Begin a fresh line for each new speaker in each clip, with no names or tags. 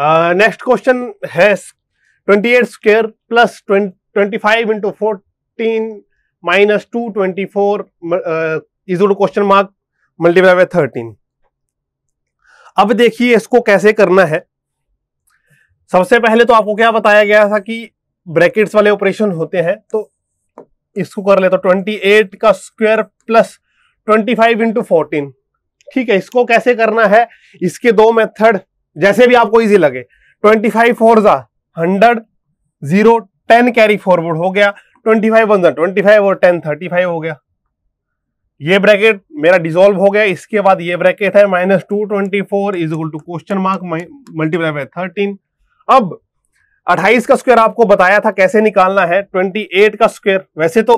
next question है twenty eight square plus twenty five into fourteen minus two twenty four is question mark multiply by thirteen अब देखिए इसको कैसे करना है सबसे पहले तो आपको क्या बताया गया था कि ब्रैकेट्स वाले ऑपरेशन होते हैं तो इसको कर ले तो 28 का square plus 25 five into fourteen ठीक है इसको कैसे करना है इसके दो मेथड जैसे भी आपको इजी लगे ट्वेंटी फाइव फोर जा hundred zero ten carry forward हो गया ट्वेंटी फाइव वन जा ट्वेंटी फाइव और टेन थर्टी फाइव हो गया ये ब्रैकेट मेरा डिजोल्व हो गया इसके बाद ये ब्रैकेट है minus two twenty four is equal to question mark multiply by thirteen अब 28 का स्क्वायर आपको बताया था कैसे निकालना है 28 का स्क्वायर वैसे तो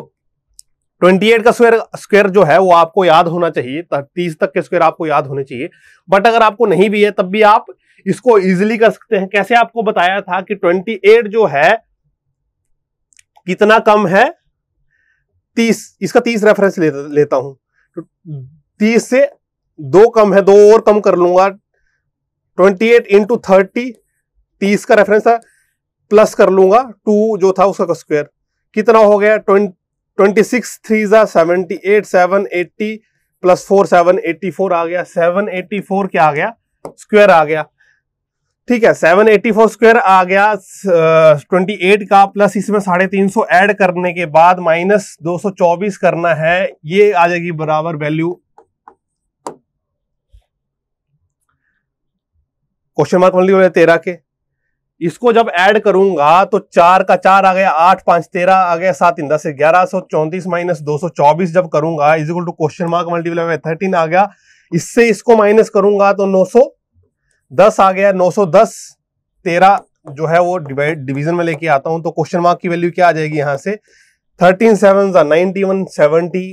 28 का स्क्वायर स्क्वायर जो है वो आपको याद होना चाहिए 30 तक के स्क्वायर आपको याद होने चाहिए बट अगर आपको नहीं भी है तब भी आप इसको इजिली कर सकते हैं कैसे आपको बताया था कि 28 जो है कितना कम है 30 इसका 30 रेफरेंस ले, लेता हूं तो 30 से दो कम है दो और कम कर लूंगा 28 एट इंटू थर्टी तीस का रेफरेंस था प्लस कर लूंगा टू जो था उसका स्क्वायर कितना हो गया ट्वेंटी सिक्स थ्री ज़ा seventy eight seven eighty plus four seven eighty four आ गया सेवन एट्टी फोर क्या आ गया स्क्वायर आ गया ठीक है 784 स्क्वायर आ गया 28 का प्लस इसमें साढ़े तीन सौ एड करने के बाद माइनस 224 करना है ये आ जाएगी बराबर वैल्यू क्वेश्चन मार्क मान लीजिए तेरह के इसको जब ऐड करूंगा तो चार का चार आ गया आठ पांच तेरह आ गया सात इन दस ग्यारह सौ चौंतीस माइनस दो सौ चौबीस जब करूंगा is equal to question mark multiply thirteen आ गया इससे इसको माइनस करूंगा तो नौ सौ दस आ गया नौ सौ दस तेरह जो है वो डिवीजन में लेके आता हूं तो क्वेश्चन मार्क की वैल्यू क्या आ जाएगी यहां से thirteen seven ninety one seventy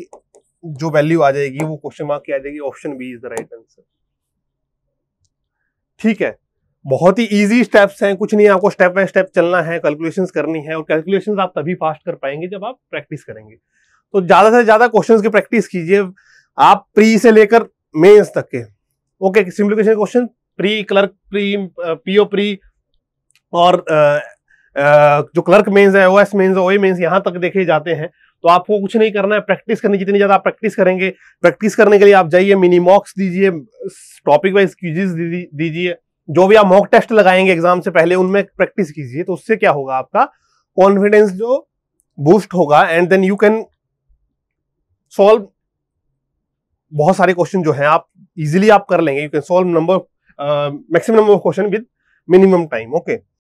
जो वैल्यू आ जाएगी वो क्वेश्चन मार्क की आ जाएगी option B is the right answer ठीक है बहुत ही इजी स्टेप्स हैं कुछ नहीं आपको स्टेप बाय स्टेप चलना है कैलकुलेशन करनी है और कैलकुलेशन आप तभी फास्ट कर पाएंगे जब आप प्रैक्टिस करेंगे तो ज्यादा से ज्यादा क्वेश्चन की प्रैक्टिस कीजिए आप प्री से लेकर मेन्स तक के okay simplification question pre clerk pre PO pre और जो क्लर्क मेंस है ओ एस मेन्स ओ यहां तक देखे जाते हैं तो आपको कुछ नहीं करना है प्रैक्टिस करनी जितनी ज़्यादा आप प्रैक्टिस करेंगे प्रैक्टिस करने के लिए आप जाइए मिनी मॉक्स दीजिए टॉपिक वाइज क्यूजिस दीजिए जो भी आप मॉक टेस्ट लगाएंगे एग्जाम से पहले उनमें प्रैक्टिस कीजिए तो उससे क्या होगा आपका कॉन्फिडेंस जो बूस्ट होगा and then you can solve बहुत सारे क्वेश्चन जो है आप इजिली आप कर लेंगे you can solve number of maximum of question with minimum time okay